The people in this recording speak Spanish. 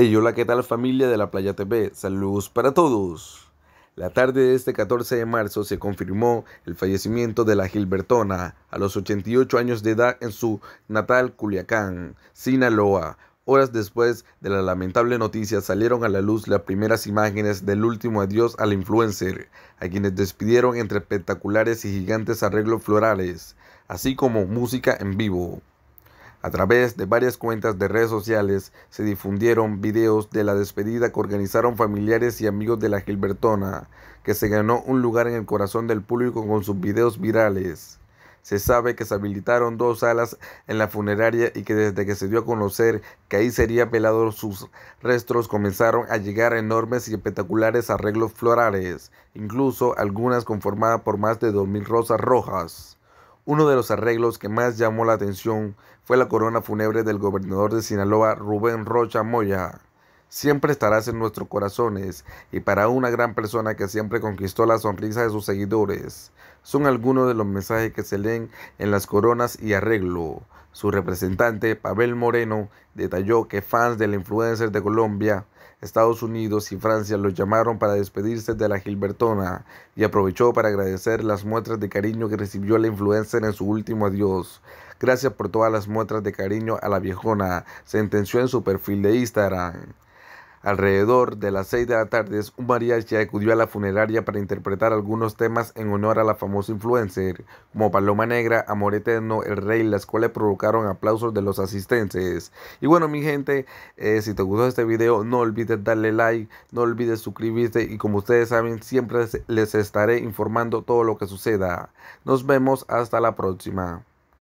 Hey, hola, ¿qué tal familia de la Playa TV? Saludos para todos. La tarde de este 14 de marzo se confirmó el fallecimiento de la Gilbertona a los 88 años de edad en su natal Culiacán, Sinaloa. Horas después de la lamentable noticia salieron a la luz las primeras imágenes del último adiós al influencer, a quienes despidieron entre espectaculares y gigantes arreglos florales, así como música en vivo. A través de varias cuentas de redes sociales se difundieron videos de la despedida que organizaron familiares y amigos de la Gilbertona, que se ganó un lugar en el corazón del público con sus videos virales. Se sabe que se habilitaron dos salas en la funeraria y que desde que se dio a conocer que ahí sería pelado sus restos comenzaron a llegar enormes y espectaculares arreglos florales, incluso algunas conformadas por más de 2.000 rosas rojas. Uno de los arreglos que más llamó la atención fue la corona fúnebre del gobernador de Sinaloa, Rubén Rocha Moya siempre estarás en nuestros corazones y para una gran persona que siempre conquistó la sonrisa de sus seguidores. Son algunos de los mensajes que se leen en las coronas y arreglo. Su representante, Pavel Moreno, detalló que fans de la influencer de Colombia, Estados Unidos y Francia lo llamaron para despedirse de la Gilbertona y aprovechó para agradecer las muestras de cariño que recibió la influencer en su último adiós. Gracias por todas las muestras de cariño a la viejona, sentenció en su perfil de Instagram. Alrededor de las 6 de la tarde, un María ya acudió a la funeraria para interpretar algunos temas en honor a la famosa influencer, como Paloma Negra, Amor Eterno, El Rey, las cuales provocaron aplausos de los asistentes. Y bueno, mi gente, eh, si te gustó este video, no olvides darle like, no olvides suscribirte y como ustedes saben, siempre les estaré informando todo lo que suceda. Nos vemos hasta la próxima.